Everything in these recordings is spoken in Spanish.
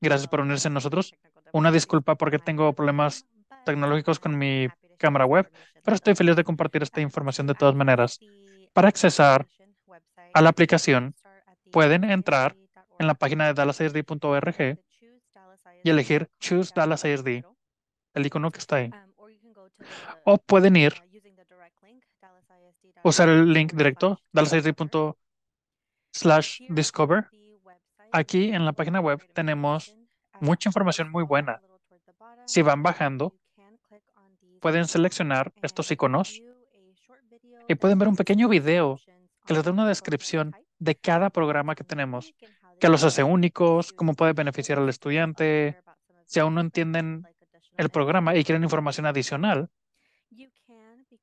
Gracias por unirse a nosotros. Una disculpa porque tengo problemas tecnológicos con mi cámara web, pero estoy feliz de compartir esta información de todas maneras. Para accesar a la aplicación, pueden entrar en la página de dallasisd.org y elegir Choose Dallas ISD, el icono que está ahí. O pueden ir, usar el link directo, dallasisd.org Aquí en la página web tenemos mucha información muy buena. Si van bajando, pueden seleccionar estos iconos y pueden ver un pequeño video que les da una descripción de cada programa que tenemos, que los hace únicos, cómo puede beneficiar al estudiante. Si aún no entienden el programa y quieren información adicional,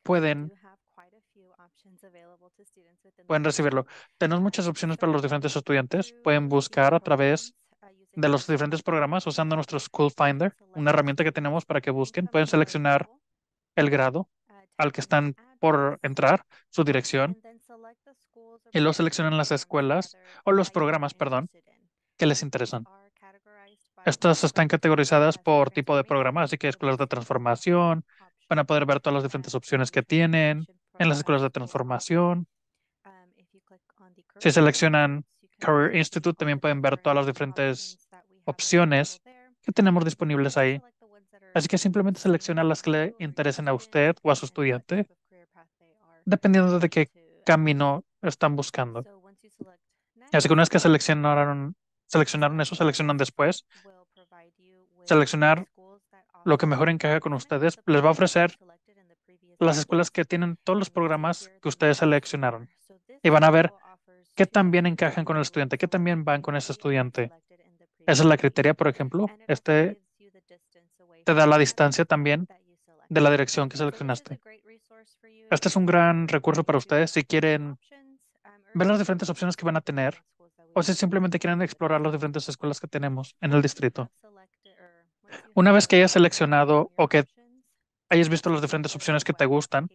pueden pueden recibirlo. Tenemos muchas opciones para los diferentes estudiantes. Pueden buscar a través ah, de los este diferentes programas usando nuestro School Finder, una herramienta que tenemos para que busquen. Pueden seleccionar el grado ah, al que están por entrar, su e, dirección, y luego seleccionan las escuelas o los programas, perdón, que les interesan. Estas están categorizadas por tipo de programa, así que escuelas de transformación, van a poder ver todas las diferentes opciones que tienen en las escuelas de transformación, si seleccionan Career Institute, también pueden ver todas las diferentes opciones que tenemos disponibles ahí. Así que simplemente selecciona las que le interesen a usted o a su estudiante, dependiendo de qué camino están buscando. Así que una vez que seleccionaron, seleccionaron eso, seleccionan después. Seleccionar lo que mejor encaja con ustedes les va a ofrecer las escuelas que tienen todos los programas que ustedes seleccionaron. Y van a ver ¿Qué también encajan con el estudiante? ¿Qué también van con ese estudiante? Esa es la criteria, por ejemplo. Este te da la distancia también de la dirección que seleccionaste. Este es un gran recurso para ustedes si quieren ver las diferentes opciones que van a tener o si simplemente quieren explorar las diferentes escuelas que tenemos en el distrito. Una vez que hayas seleccionado o que hayas visto las diferentes opciones que te gustan,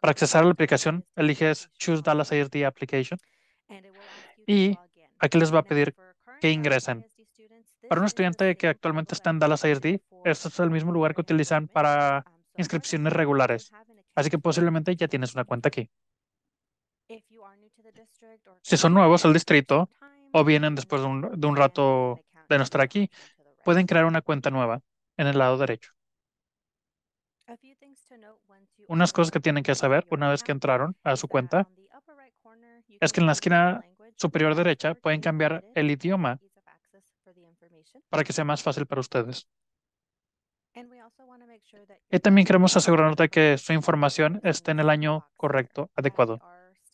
para accesar a la aplicación, eliges Choose Dallas ARD Application y aquí les va a pedir que ingresen. Para un estudiante que actualmente está en Dallas ISD, este es el mismo lugar que utilizan para inscripciones regulares. Así que posiblemente ya tienes una cuenta aquí. Si son nuevos al distrito o vienen después de un, rato de no estar aquí, pueden crear una cuenta nueva en el lado derecho. Unas cosas que tienen que saber una vez que entraron a su cuenta es que en la esquina superior derecha pueden cambiar el idioma para que sea más fácil para ustedes. Y también queremos asegurarnos de que su información esté en el año correcto, adecuado.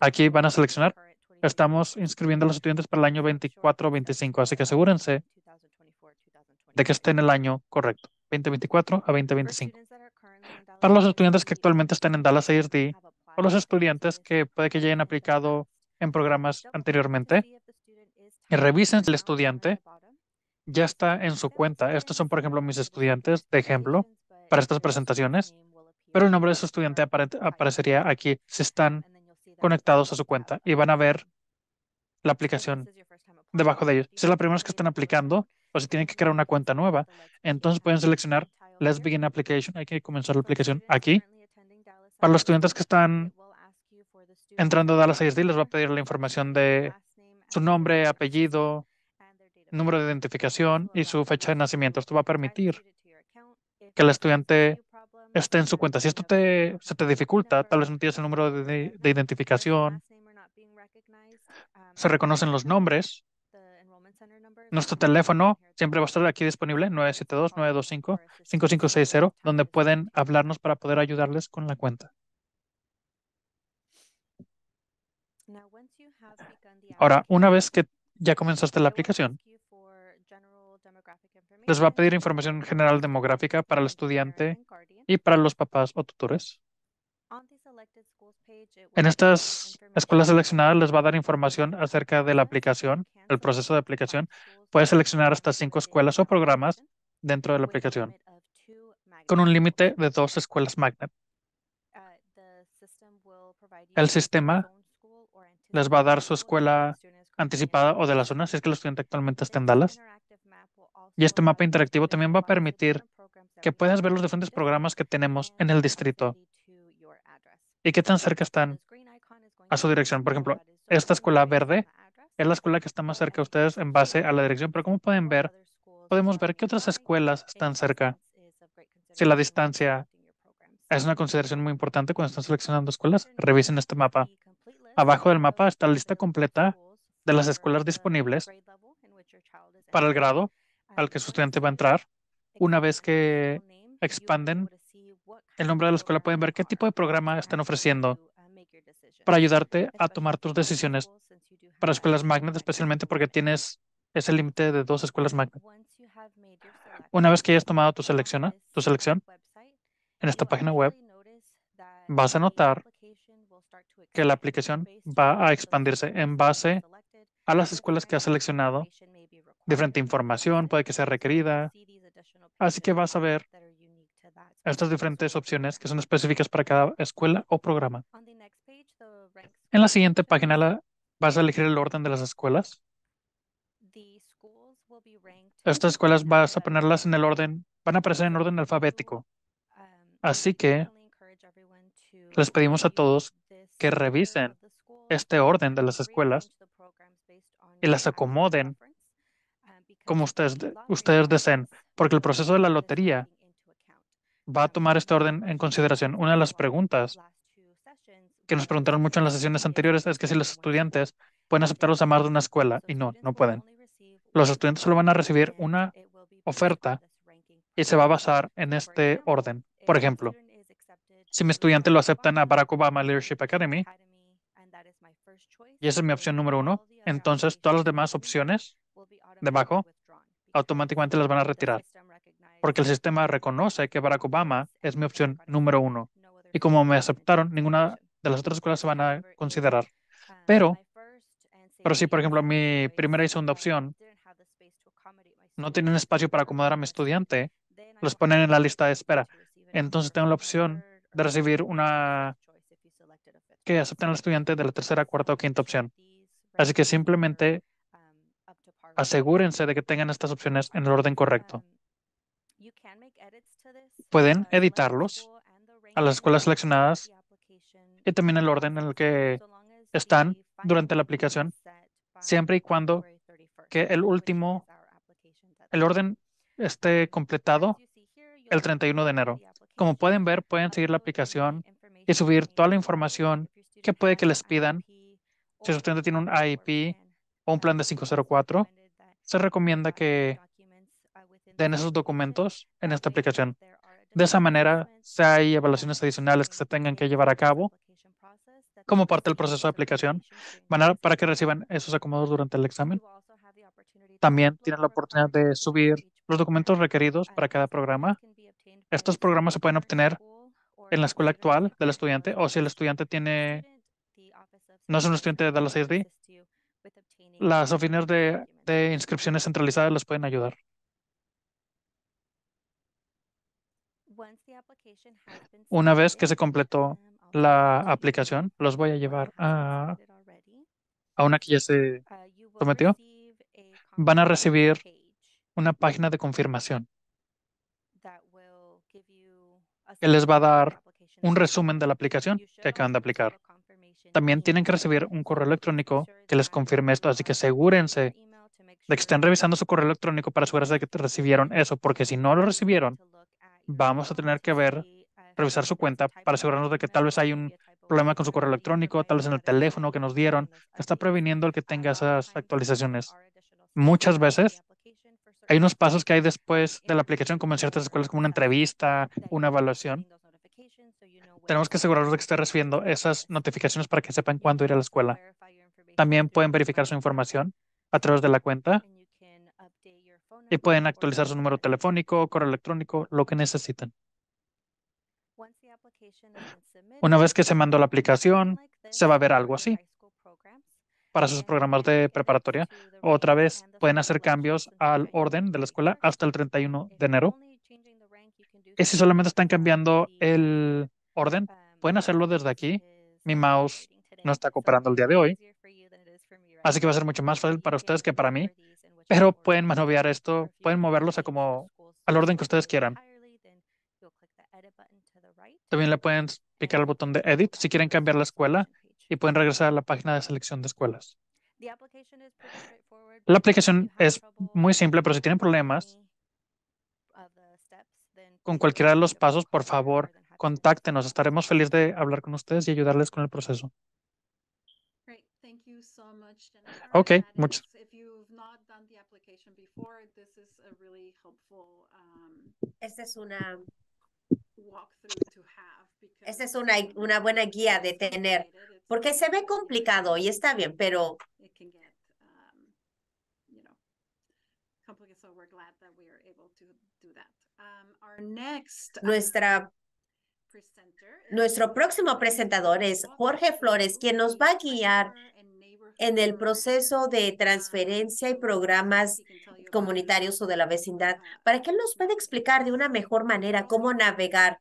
Aquí van a seleccionar. Estamos inscribiendo a los estudiantes para el año 24-25, así que asegúrense de que esté en el año correcto, 2024 a 2025. Para los estudiantes que actualmente están en Dallas ASD o los estudiantes que puede que ya hayan aplicado en programas anteriormente. Y revisen si el estudiante ya está en su cuenta. Estos son, por ejemplo, mis estudiantes de ejemplo para estas presentaciones, pero el nombre de su estudiante aparecería aquí si están conectados a su cuenta y van a ver la aplicación debajo de ellos. Si es la primera vez que están aplicando o si tienen que crear una cuenta nueva, entonces pueden seleccionar Let's Begin Application. Hay que comenzar la aplicación aquí. Para los estudiantes que están entrando a las seis D les va a pedir la información de su nombre, apellido, número de identificación y su fecha de nacimiento. Esto va a permitir que el estudiante esté en su cuenta. Si esto te, se te dificulta, tal vez no tienes el número de, de identificación, se reconocen los nombres, nuestro teléfono siempre va a estar aquí disponible, 972-925-5560, donde pueden hablarnos para poder ayudarles con la cuenta. Ahora, una vez que ya comenzaste la aplicación, les va a pedir información general demográfica para el estudiante y para los papás o tutores. En estas escuelas seleccionadas les va a dar información acerca de la aplicación, el proceso de aplicación. Puedes seleccionar hasta cinco escuelas o programas dentro de la aplicación, con un límite de dos escuelas magnet. Uh, el sistema les va a dar su escuela anticipada o de la zona, si es que el estudiante actualmente está en este Dallas. Y este mapa interactivo también va a permitir que puedas ver los diferentes programas que tenemos en el distrito y qué tan cerca están a su dirección. Por ejemplo, esta escuela verde es la escuela que está más cerca a ustedes en base a la dirección, pero como pueden ver, podemos ver qué otras escuelas están cerca. Si la distancia es una consideración muy importante cuando están seleccionando escuelas, revisen este mapa. Abajo del mapa está la lista completa de las escuelas disponibles para el grado al que su estudiante va a entrar. Una vez que expanden el nombre de la escuela, pueden ver qué tipo de programa están ofreciendo para ayudarte a tomar tus decisiones para escuelas magnet, especialmente porque tienes ese límite de dos escuelas magnet. Una vez que hayas tomado tu selección, tu selección en esta página web, vas a notar que la aplicación va a expandirse en base a las escuelas que ha seleccionado. Diferente información puede que sea requerida. Así que vas a ver estas diferentes opciones que son específicas para cada escuela o programa. En la siguiente página la, vas a elegir el orden de las escuelas. Estas escuelas vas a ponerlas en el orden, van a aparecer en orden alfabético. Así que les pedimos a todos que revisen este orden de las escuelas y las acomoden como ustedes, ustedes deseen, porque el proceso de la lotería va a tomar este orden en consideración. Una de las preguntas que nos preguntaron mucho en las sesiones anteriores es que si los estudiantes pueden aceptar los más de una escuela y no, no pueden. Los estudiantes solo van a recibir una oferta y se va a basar en este orden. Por ejemplo, si mi estudiante lo aceptan a Barack Obama Leadership Academy, y esa es mi opción número uno, entonces todas las demás opciones debajo automáticamente las van a retirar, porque el sistema reconoce que Barack Obama es mi opción número uno. Y como me aceptaron, ninguna de las otras escuelas se van a considerar. Pero, pero si, por ejemplo, mi primera y segunda opción no tienen espacio para acomodar a mi estudiante, los ponen en la lista de espera. Entonces tengo la opción de recibir una que acepten al estudiante de la tercera, cuarta o quinta opción. Así que simplemente asegúrense de que tengan estas opciones en el orden correcto. Pueden editarlos a las escuelas seleccionadas y también el orden en el que están durante la aplicación, siempre y cuando que el último, el orden esté completado el 31 de enero. Como pueden ver, pueden seguir la aplicación y subir toda la información que puede que les pidan. Si su estudiante tiene un IP o un plan de 504, se recomienda um, que den esos documentos en esta aplicación. De esa manera, si hay evaluaciones adicionales que se tengan que llevar a cabo como parte del proceso de aplicación, van para que reciban esos acomodos durante el examen. También tienen la oportunidad de subir los documentos requeridos para cada programa estos programas se pueden obtener en la escuela actual del estudiante o si el estudiante tiene no es un estudiante de la d las oficinas de, inscripciones centralizadas los pueden ayudar. Una vez que se completó la aplicación, los voy a llevar a, a una que ya se sometió. Van a recibir una página de confirmación. Él les va a dar un resumen de la aplicación que acaban de aplicar. También tienen que recibir un correo electrónico que les confirme esto, así que asegúrense de que estén revisando su correo electrónico para asegurarse de que recibieron eso, porque si no lo recibieron, vamos a tener que ver, uh, revisar su cuenta para asegurarnos de que tal vez hay un problema con su correo electrónico, tal vez en el teléfono que nos dieron, que está previniendo el que tenga esas actualizaciones. Muchas veces hay unos pasos que hay después de la aplicación, como en ciertas escuelas, como una entrevista, una evaluación. Tenemos que asegurarnos de que esté recibiendo esas notificaciones para que sepan cuándo ir a la escuela. También pueden verificar su información a través de la cuenta y pueden actualizar su número telefónico, correo electrónico, lo que necesiten. Una vez que se mandó la aplicación, se va a ver algo así para sus programas de preparatoria. Otra vez, pueden hacer cambios al orden de la escuela hasta el 31 de enero. Y si solamente están cambiando el orden, um, pueden hacerlo desde aquí. Mi mouse no está cooperando el día de hoy, así que va a ser mucho más fácil para ustedes que para mí, pero pueden manoviar esto, pueden moverlos a como al orden que ustedes quieran. También le pueden picar el botón de Edit si quieren cambiar la escuela y pueden regresar a la página de selección de escuelas. La aplicación es muy simple, pero si tienen problemas con cualquiera de los pasos, por favor, contáctenos. Estaremos felices de hablar con ustedes y ayudarles con el proceso. Ok, muchas um, Esta es una esta es una, una buena guía de tener porque se ve complicado y está bien, pero Nuestra, nuestro próximo presentador es Jorge Flores, quien nos va a guiar en el proceso de um, transferencia y programas comunitarios o de la vecindad, uh, para que él nos pueda explicar de una mejor manera cómo navegar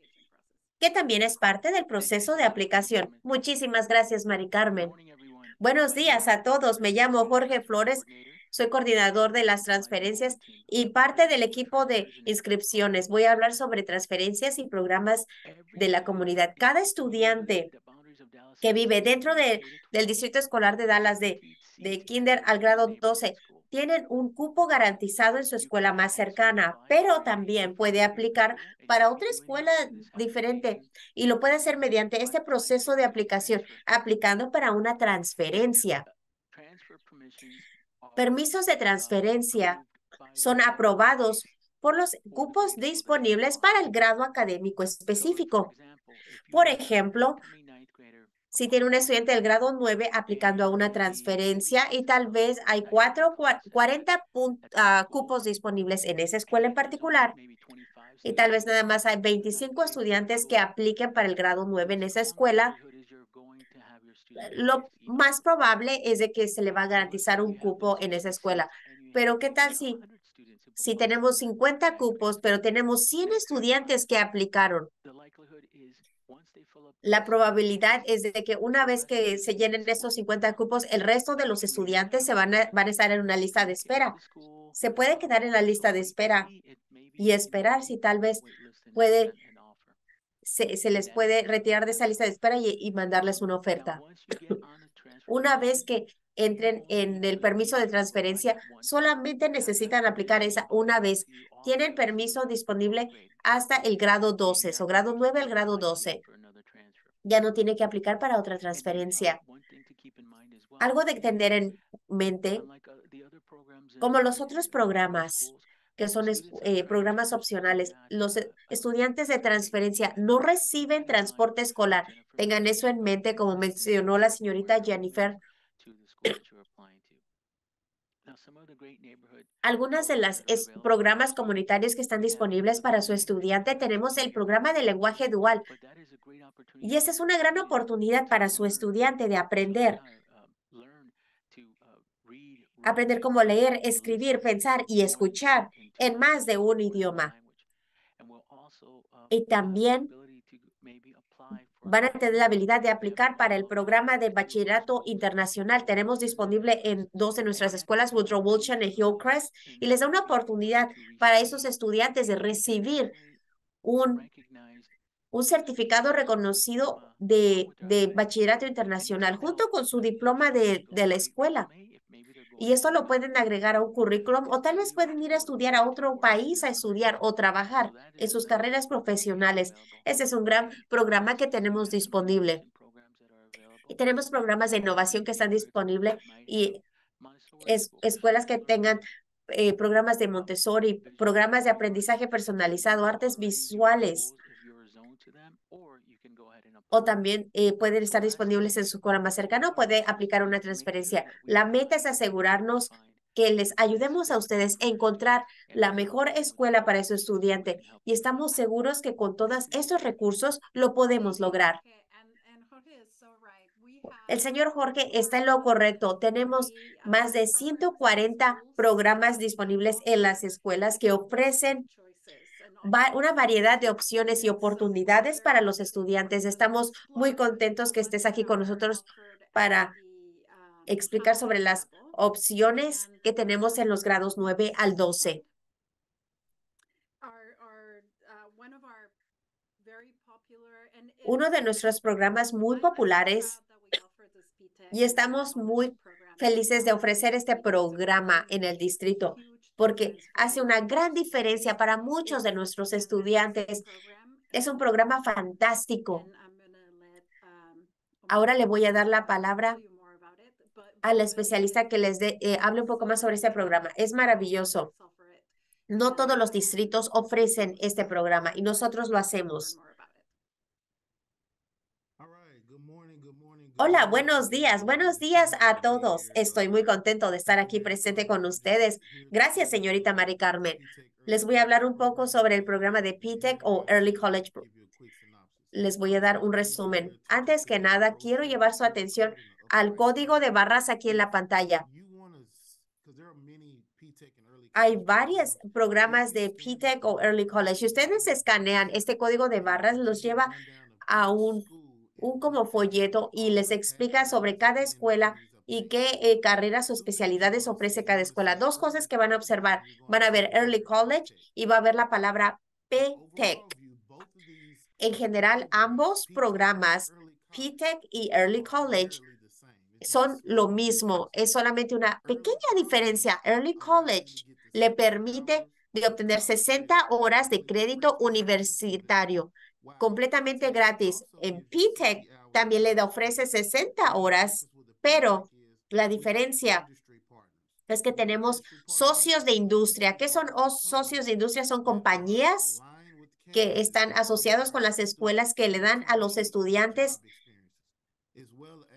que también es parte del proceso de aplicación. Muchísimas gracias, Mari Carmen. Buenos días a todos. Me llamo Jorge Flores. Soy coordinador de las transferencias y parte del equipo de inscripciones. Voy a hablar sobre transferencias y programas de la comunidad. Cada estudiante que vive dentro de, del distrito escolar de Dallas de, de kinder al grado 12 tienen un cupo garantizado en su escuela más cercana, pero también puede aplicar para otra escuela diferente y lo puede hacer mediante este proceso de aplicación, aplicando para una transferencia. Permisos de transferencia son aprobados por los cupos disponibles para el grado académico específico. Por ejemplo, si tiene un estudiante del grado 9 aplicando a una transferencia y tal vez hay cuatro, 40 ah, cupos disponibles en esa escuela en particular y tal vez nada más hay 25 estudiantes que apliquen para el grado 9 en esa escuela, lo más probable es de que se le va a garantizar un cupo en esa escuela. Pero ¿qué tal si, si tenemos 50 cupos, pero tenemos 100 estudiantes que aplicaron? la probabilidad es de que una vez que se llenen estos 50 cupos, el resto de los estudiantes se van a, van a estar en una lista de espera. Se puede quedar en la lista de espera y esperar si tal vez puede se, les puede retirar de esa lista de espera y, y mandarles una oferta. una vez que entren en el permiso de transferencia, solamente necesitan aplicar esa una vez. Tienen permiso disponible hasta el grado 12, o grado 9 al grado 12. Ya no tiene que aplicar para otra transferencia. Algo de tener en mente, como los otros programas, que son eh, programas opcionales. Los estudiantes de transferencia no reciben transporte escolar. Tengan eso en mente, como mencionó la señorita Jennifer algunas de las programas comunitarios que están disponibles para su estudiante, tenemos el programa de lenguaje dual. Y esa es una gran oportunidad para su estudiante de aprender. Uh, uh, aprender cómo leer, escribir, pensar y escuchar en más de un idioma. Uh, y también van a tener la habilidad de aplicar para el programa de bachillerato internacional. Tenemos disponible en dos de nuestras escuelas, Woodrow Wilson y Hillcrest, y les da una oportunidad para esos estudiantes de recibir un, un certificado reconocido de, de bachillerato internacional junto con su diploma de, de la escuela. Y esto lo pueden agregar a un currículum o tal vez pueden ir a estudiar a otro país a estudiar o trabajar en sus carreras profesionales. Ese es un gran programa que tenemos disponible. Y tenemos programas de innovación que están disponibles y es, escuelas que tengan eh, programas de Montessori, programas de aprendizaje personalizado, artes visuales, o también eh, pueden estar disponibles en su cora más cercana puede aplicar una transferencia. La meta es asegurarnos que les ayudemos a ustedes a encontrar la mejor escuela para su estudiante y estamos seguros que con todos estos recursos lo podemos lograr. El señor Jorge está en lo correcto. Tenemos uh, más de 140 programas disponibles en las escuelas que ofrecen una variedad de opciones y oportunidades para los estudiantes. Estamos muy contentos que estés aquí con nosotros para explicar sobre las opciones que tenemos en los grados 9 al 12. Uno de nuestros programas muy populares y estamos muy felices de ofrecer este programa en el distrito porque hace una gran diferencia para muchos de nuestros estudiantes. Es un programa fantástico. Ahora le voy a dar la palabra al especialista que les dé, eh, hable un poco más sobre este programa. Es maravilloso. No todos los distritos ofrecen este programa y nosotros lo hacemos. Hola, buenos días. Buenos días a todos. Estoy muy contento de estar aquí presente con ustedes. Gracias, señorita Mari Carmen. Les voy a hablar un poco sobre el programa de PTEC o Early College. Les voy a dar un resumen. Antes que nada, quiero llevar su atención al código de barras aquí en la pantalla. Hay varios programas de PTEC o Early College. Si ustedes escanean este código de barras, los lleva a un un como folleto y les explica sobre cada escuela y qué eh, carreras o especialidades ofrece cada escuela. Dos cosas que van a observar. Van a ver Early College y va a ver la palabra P-TECH. En general, ambos programas, P-TECH y Early College, son lo mismo. Es solamente una pequeña diferencia. Early College le permite de obtener 60 horas de crédito universitario completamente gratis. En PTEC también le ofrece 60 horas, pero la diferencia es que tenemos socios de industria. ¿Qué son socios de industria? Son compañías que están asociados con las escuelas que le dan a los estudiantes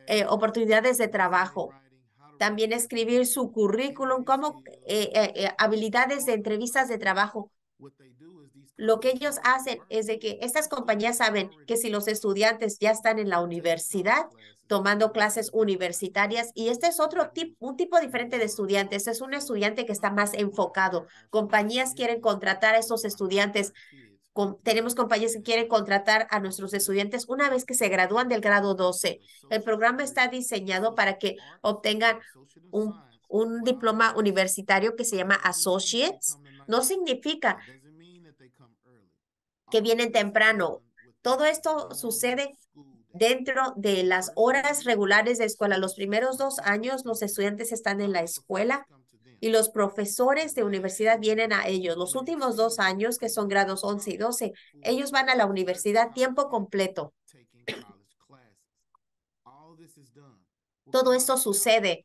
eh, oportunidades de trabajo. También escribir su currículum como e eh, eh, habilidades de entrevistas de trabajo lo que ellos hacen es de que estas compañías saben que si los estudiantes ya están en la universidad tomando clases universitarias y este es otro tipo, un tipo diferente de estudiantes, es un estudiante que está más enfocado. Compañías quieren contratar a esos estudiantes tenemos compañías que quieren contratar a nuestros estudiantes una vez que se gradúan del grado 12. El programa está diseñado para que obtengan un, un diploma universitario que se llama Associates. No significa que vienen temprano. Todo esto sucede dentro de las horas regulares de escuela. Los primeros dos años los estudiantes están en la escuela y los profesores de universidad vienen a ellos. Los últimos dos años, que son grados 11 y 12, ellos van a la universidad tiempo completo. Todo esto sucede.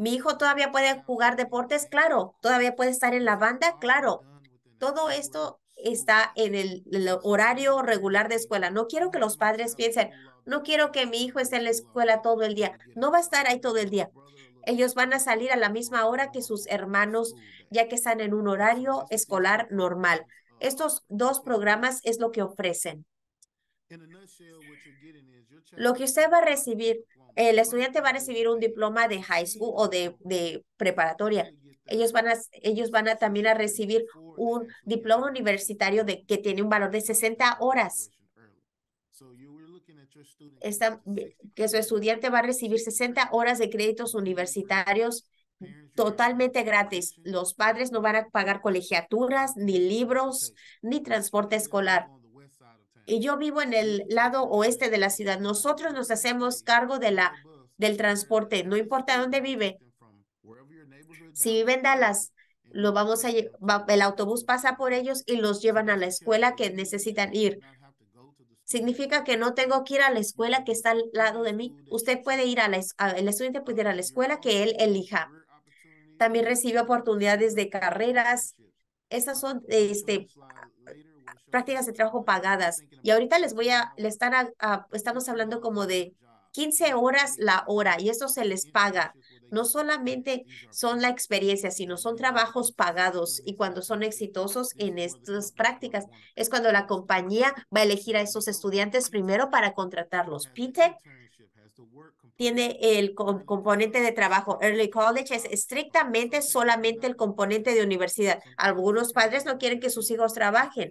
Mi hijo todavía puede jugar deportes, claro. Todavía puede estar en la banda, claro. Todo esto está en el, horario regular de escuela. No quiero que los padres piensen, no quiero que mi hijo esté en la escuela todo el día. No va a estar ahí todo el día. Ellos van a salir a la misma hora que sus hermanos, ya que están en un horario escolar normal. Estos dos programas es lo que ofrecen. Lo que usted va a recibir, el estudiante va a recibir un diploma de high school o de, de preparatoria ellos van a, ellos van a también a recibir un diploma universitario de, que tiene un valor de 60 horas. Esta, que su estudiante va a recibir 60 horas de créditos universitarios totalmente gratis. Los padres no van a pagar colegiaturas, ni libros, ni transporte escolar. Y yo vivo en el lado oeste de la ciudad. Nosotros nos hacemos cargo de la, del transporte, no importa dónde vive. Si viven en Dallas, lo vamos a, el autobús pasa por ellos y los llevan a la escuela que necesitan ir. Significa que no tengo que ir a la escuela que está al lado de mí. Usted puede ir a la, el estudiante puede ir a la escuela que él elija. También recibe oportunidades de carreras. Esas son este, uh, prácticas de trabajo pagadas. Y ahorita les voy a, les estamos hablando como de 15 horas la hora y eso se les paga no solamente son la experiencia, sino son trabajos pagados y cuando son exitosos en estas prácticas es cuando la compañía va a elegir a esos estudiantes primero para contratarlos. Peter tiene el componente de trabajo. Early College es estrictamente solamente el componente de universidad. Algunos padres no quieren que sus hijos trabajen.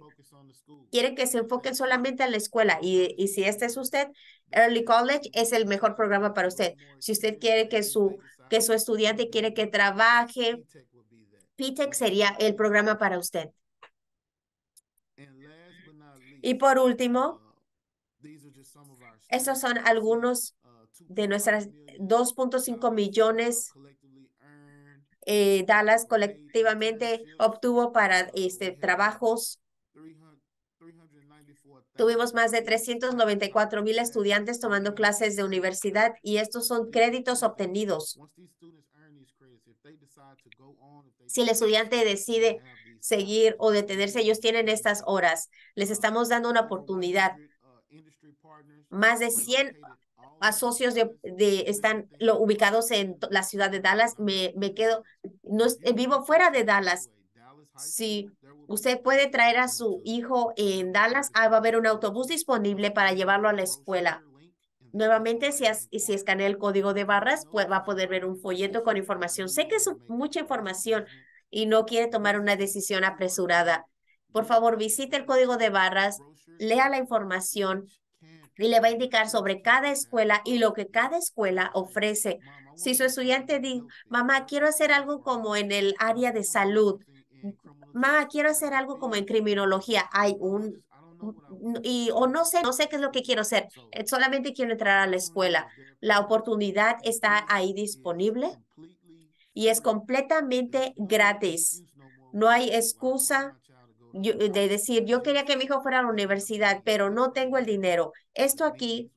Quieren que se enfoquen solamente en la escuela. Y, y si este es usted, Early College es el mejor programa para usted. Si usted quiere que su que su estudiante quiere que trabaje, PTEC e sería el programa para usted. Y por último, uh, estos son algunos uh, de nuestras 2.5 millones uh, eh, Dallas colectivamente obtuvo para este, trabajos Tuvimos más de 394 mil estudiantes tomando clases de universidad y estos son créditos obtenidos. Si el estudiante decide seguir o detenerse, ellos tienen estas horas. Les uh, estamos dando una oportunidad. Uh, más de 100 asocios de, están ubicados en la ciudad de Dallas. Me, me uh, quedo, no, eh, vivo fuera de Dallas, si usted puede traer a su hijo en Dallas, va a haber un autobús disponible para llevarlo a la escuela. Nuevamente, si, si escanea el código de barras, pues, va a poder ver un folleto con información. Sé que es mucha información y no quiere tomar una decisión apresurada. Por favor, visite el código de barras, lea la información, y le va a indicar sobre cada escuela y lo que cada escuela ofrece. Si su estudiante dice, mamá, quiero hacer algo como en el área de salud, ma, quiero hacer algo como en criminología. Hay un, y, o no sé, no sé qué es lo que quiero hacer. Eh, solamente quiero entrar a la escuela. La oportunidad está ahí disponible y es completamente gratis. No hay excusa de decir, yo quería que mi hijo fuera a la universidad, pero no tengo el dinero. Esto aquí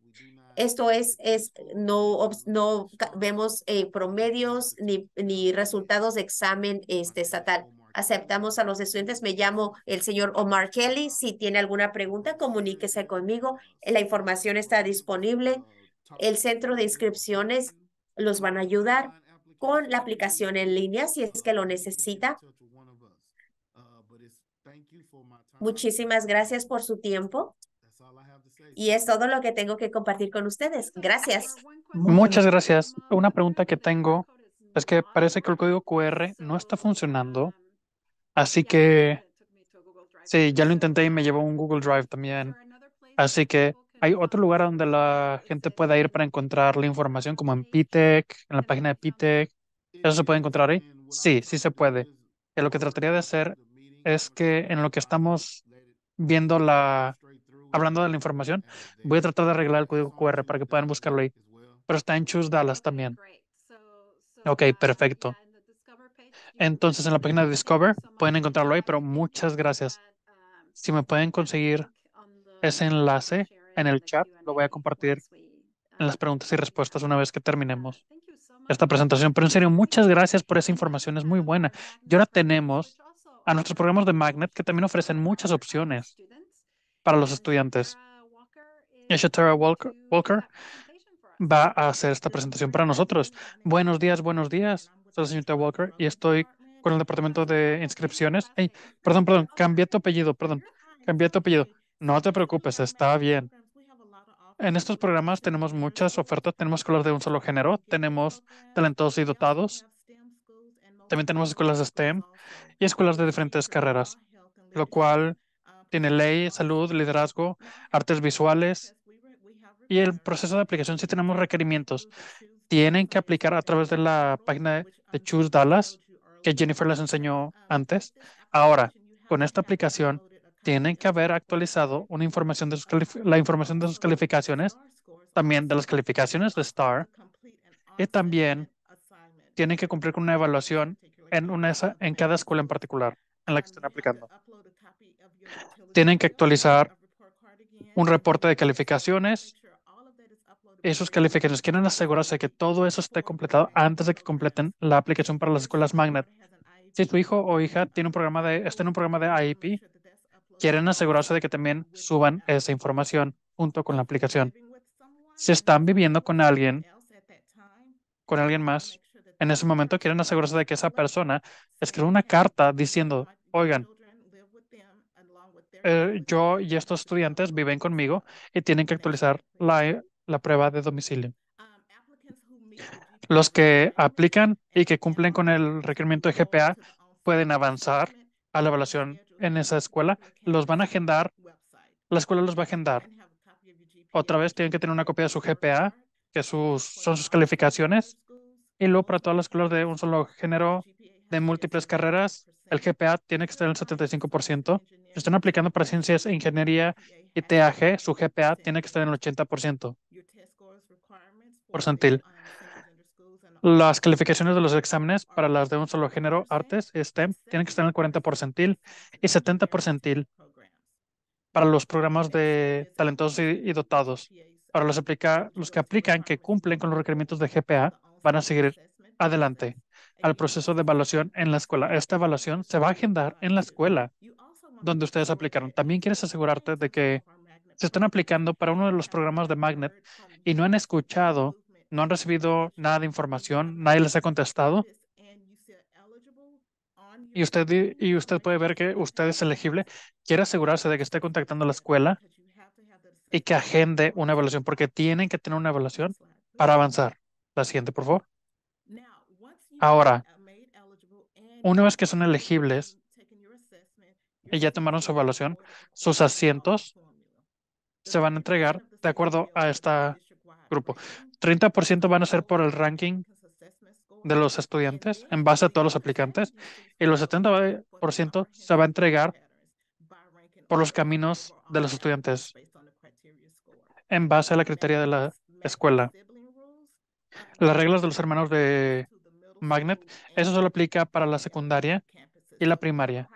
esto es, es no, no vemos eh, promedios ni, ni resultados de examen este, estatal aceptamos a los estudiantes. Me llamo el señor Omar Kelly. Si tiene alguna pregunta, comuníquese conmigo. La información está disponible. El centro de inscripciones los van a ayudar con la aplicación en línea si es que lo necesita. Muchísimas gracias por su tiempo. Y es todo lo que tengo que compartir con ustedes. Gracias. Muchas gracias. Una pregunta que tengo es que parece que el código QR no está funcionando Así que, sí, ya lo intenté y me llevó un Google Drive también. Así que hay otro lugar donde la gente pueda ir para encontrar la información, como en Pitec, e en la página de Pitec. E ¿Eso se puede encontrar ahí? Sí, sí se puede. lo que trataría de hacer es que en lo que estamos viendo la, hablando de la información, voy a tratar de arreglar el código QR para que puedan buscarlo ahí. Pero está en Choose Dallas también. Ok, perfecto. Entonces en la página de Discover pueden encontrarlo ahí, pero muchas gracias. Si me pueden conseguir ese enlace en el chat, lo voy a compartir en las preguntas y respuestas una vez que terminemos esta presentación. Pero en serio, muchas gracias por esa información, es muy buena. Y ahora tenemos a nuestros programas de Magnet que también ofrecen muchas opciones para los estudiantes. Shatara Walker va a hacer esta presentación para nosotros. Buenos días, buenos días soy la señorita Walker y estoy con el departamento de inscripciones. perdón, perdón, cambié tu apellido, perdón, cambié tu apellido. No te preocupes, está bien. En estos programas tenemos muchas ofertas, tenemos escuelas de un solo género, tenemos talentosos y dotados, también tenemos escuelas de STEM y escuelas de diferentes carreras, lo cual tiene ley, salud, liderazgo, artes visuales, y el proceso de aplicación Si tenemos requerimientos tienen que aplicar a través de la página de Choose Dallas que Jennifer les enseñó antes. Ahora, con esta aplicación, tienen que haber actualizado una información de la información de sus calificaciones, también de las calificaciones de STAR, y también tienen que cumplir con una evaluación en, una, en cada escuela en particular en la que están aplicando. Tienen que actualizar un reporte de calificaciones esos calificaciones quieren asegurarse de que todo eso esté completado antes de que completen la aplicación para las escuelas Magnet. Si tu hijo o hija tiene un programa de, está en un programa de IEP, quieren asegurarse de que también suban esa información junto con la aplicación. Si están viviendo con alguien, con alguien más, en ese momento quieren asegurarse de que esa persona escriba una carta diciendo, oigan, eh, yo y estos estudiantes viven conmigo y tienen que actualizar la la prueba de domicilio. Um, los que aplican y que cumplen con el requerimiento de GPA pueden avanzar a la evaluación en esa escuela. Los van a agendar, la escuela los va a agendar. Otra vez tienen que tener una copia de su GPA, que sus, son sus calificaciones. Y luego para um, todas las escuelas de un solo género, de múltiples carreras, el GPA tiene que estar en el 75%. Si están aplicando para ciencias, e ingeniería y TAG, su GPA tiene que estar en el 80% porcentil, ah, Las calificaciones de los exámenes para las de un solo género, artes, STEM, tienen que estar en el 40 porcentil y 70 porcentil para los programas de talentosos y, dotados. Para los, aplica, los que aplican que cumplen con los requerimientos de GPA van a seguir adelante al proceso de evaluación en la escuela. Esta evaluación se va a agendar en la escuela donde ustedes aplicaron. También quieres asegurarte de que se están aplicando para uno de los programas de Magnet y no han escuchado no han recibido nada de información, nadie les ha contestado. Y usted, y usted puede ver que usted es elegible. Quiere asegurarse de que esté contactando a la escuela y que agende una evaluación, porque tienen que tener una evaluación para avanzar. La siguiente, por favor. Ahora, una vez que son elegibles y ya tomaron su evaluación, sus asientos se van a entregar de acuerdo a este grupo. 30% van a ser por el ranking de los estudiantes en base a todos los aplicantes y los 70% se va a entregar por los caminos de los estudiantes en base a la criteria de la escuela. Las reglas de los hermanos de Magnet, eso solo aplica para la secundaria y la primaria.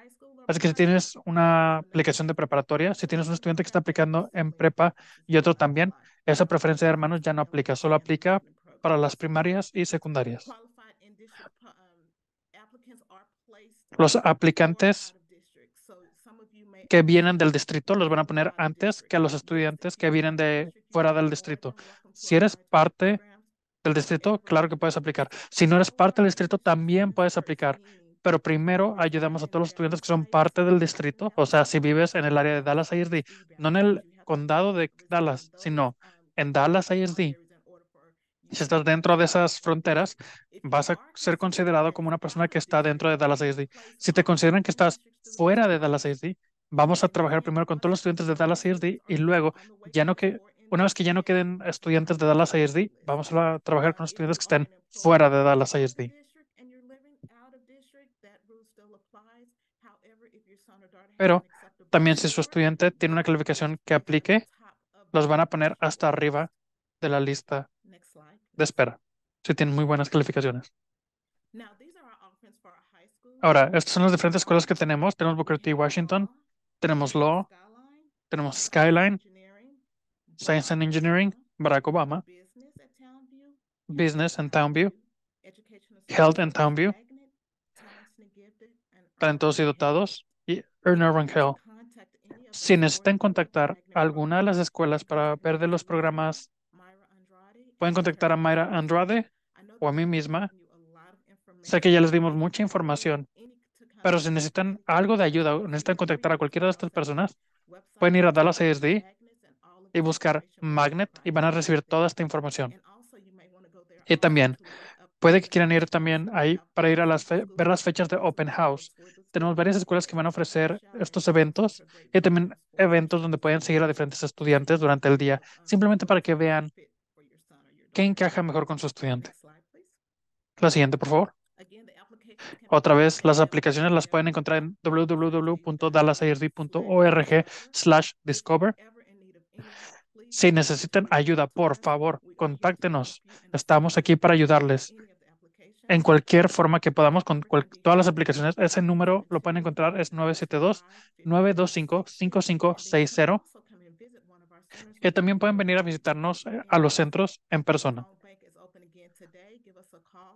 Así que si tienes una aplicación de preparatoria, si tienes un estudiante que está aplicando en prepa y otro también, esa preferencia de hermanos ya no aplica, solo aplica para las primarias y secundarias. Los aplicantes que vienen del distrito los van a poner antes que a los estudiantes que vienen de fuera del distrito. Si eres parte del distrito, claro que puedes aplicar. Si no eres parte del distrito, también puedes aplicar. Pero primero ayudamos a todos los estudiantes que son parte del distrito. O sea, si vives en el área de Dallas ISD, no en el condado de Dallas, sino en Dallas ISD. Si estás dentro de esas fronteras, vas a ser considerado como una persona que está dentro de Dallas ISD. Si te consideran que estás fuera de Dallas ISD, vamos a trabajar primero con todos los estudiantes de Dallas ISD y luego, ya no que, una vez que ya no queden estudiantes de Dallas ISD, vamos a trabajar con los estudiantes que estén fuera de Dallas ISD. Pero también si su estudiante tiene una calificación que aplique, los van a poner hasta arriba de la lista de espera, si tienen muy buenas calificaciones. Ahora, estas son las diferentes escuelas que tenemos. Tenemos Booker T. Washington, tenemos Law, tenemos Skyline, Science and Engineering, Barack Obama, Business and Townview, Health and Townview, Talentos y Dotados, y and Rangel si necesitan contactar alguna de las escuelas para ver de los programas, pueden contactar a Mayra Andrade o a mí misma. Sé que ya les dimos mucha información, pero si necesitan algo de ayuda o necesitan contactar a cualquiera de estas personas, pueden ir a Dallas ASD y buscar Magnet y van a recibir toda esta información. Y también Puede que quieran ir también ahí para ir a las ver las fechas de Open House. Tenemos varias escuelas que van a ofrecer estos eventos y también eventos donde pueden seguir a diferentes estudiantes durante el día, simplemente para que vean qué encaja mejor con su estudiante. La siguiente, por favor. Otra vez, las aplicaciones las pueden encontrar en www.dallasird.org slash discover. Si necesitan ayuda, por favor, contáctenos. Estamos aquí para ayudarles en cualquier forma que podamos, con todas las aplicaciones. Ese número lo pueden encontrar, es 972-925-5560. Y también pueden venir a visitarnos eh, a los centros en persona.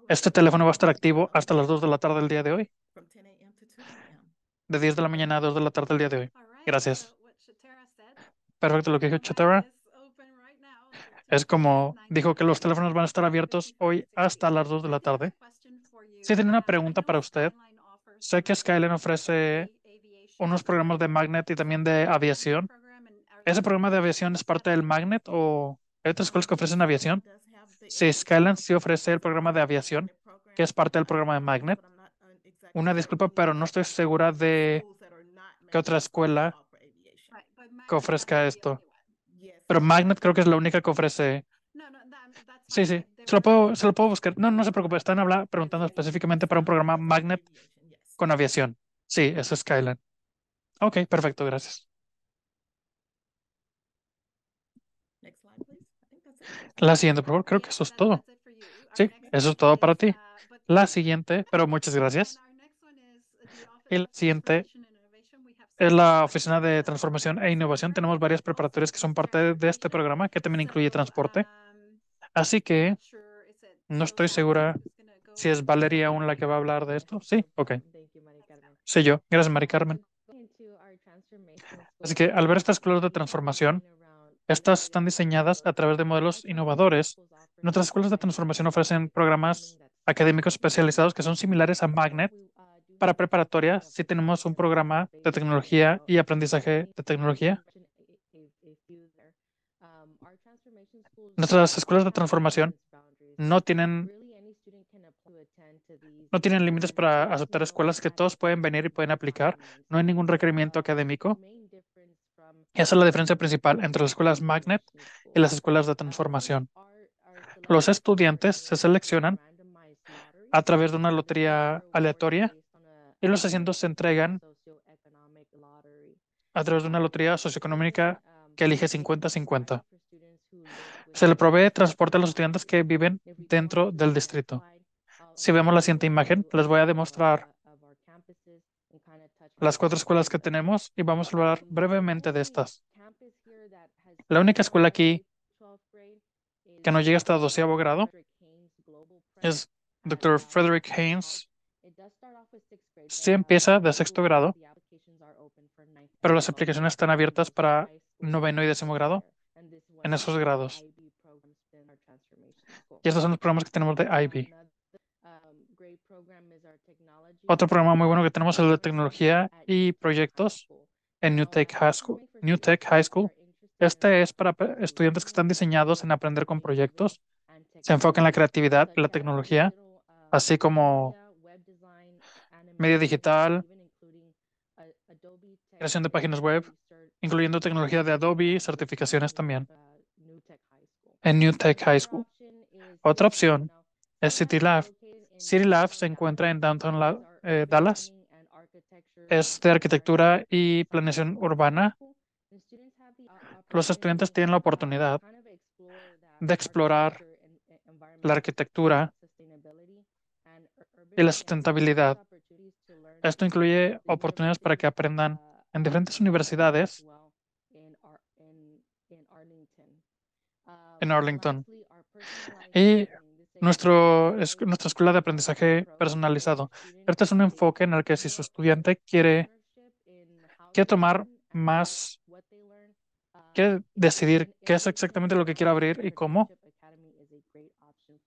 Este teléfono va a estar activo hasta las 2 de la tarde del día de hoy. De 10 de la mañana a 2 de la tarde del día de hoy. Gracias. Perfecto lo que dijo Chatera. Es como dijo que los teléfonos van a estar abiertos hoy hasta las 2 de la tarde. Sí, tiene una pregunta para usted. Sé que Skyline ofrece unos programas de Magnet y también de aviación. ¿Ese programa de aviación es parte del Magnet o hay otras escuelas que ofrecen aviación? Sí, Skyline sí ofrece el programa de aviación, que es parte del programa de Magnet. Una disculpa, pero no estoy segura de que otra escuela que ofrezca esto pero Magnet creo que es la única que ofrece. Sí, sí, se lo puedo, se lo puedo buscar. No, no se preocupe, están hablando, preguntando específicamente para un programa Magnet con aviación. Sí, eso es Skyline. Ok, perfecto, gracias. La siguiente, por favor, creo que eso es todo. Sí, eso es todo para ti. Uh, la siguiente, pero muchas gracias. El siguiente es la Oficina de Transformación e Innovación. Tenemos varias preparatorias que son parte de este programa, que también incluye transporte. Así que no estoy segura si es Valeria aún la que va a hablar de esto. Sí, ok. Sí, yo. Gracias, Mari Carmen. Así que al ver estas escuelas de transformación, estas están diseñadas a través de modelos innovadores. Nuestras escuelas de transformación ofrecen programas académicos especializados que son similares a Magnet, para preparatoria, si tenemos un programa de tecnología y aprendizaje de tecnología. Nuestras escuelas de transformación no tienen no tienen límites para aceptar escuelas que todos pueden venir y pueden aplicar. No hay ningún requerimiento académico. Esa es la diferencia principal entre las escuelas magnet y las escuelas de transformación. Los estudiantes se seleccionan a través de una lotería aleatoria y los asientos se entregan a través de una lotería socioeconómica que elige 50-50. Se le provee transporte a los estudiantes que viven dentro del distrito. Si vemos la siguiente imagen, les voy a demostrar las cuatro escuelas que tenemos y vamos a hablar brevemente de estas. La única escuela aquí que no llega hasta doceavo grado es Dr. Frederick Haynes se empieza de sexto grado, pero las aplicaciones están abiertas para noveno y décimo grado en esos grados. Y estos son los programas que tenemos de IB. Otro programa muy bueno que tenemos es el de tecnología y proyectos en New Tech High School. New Tech High School. Este es para estudiantes que están diseñados en aprender con proyectos. Se enfoca en la creatividad, la tecnología, así como Media digital, uh, creación de páginas web, incluyendo tecnología de Adobe certificaciones también en New Tech High School. Otra opción es City CityLab se encuentra en Downtown eh, Dallas. Es de arquitectura y planeación urbana. Uh, Los estudiantes tienen la oportunidad de explorar eh, la arquitectura y la sustentabilidad esto incluye oportunidades para que aprendan en diferentes universidades en Arlington. Y nuestro, nuestra escuela de aprendizaje personalizado. Este es un enfoque en el que si su estudiante quiere, quiere tomar más, quiere decidir qué es exactamente lo que quiere abrir y cómo,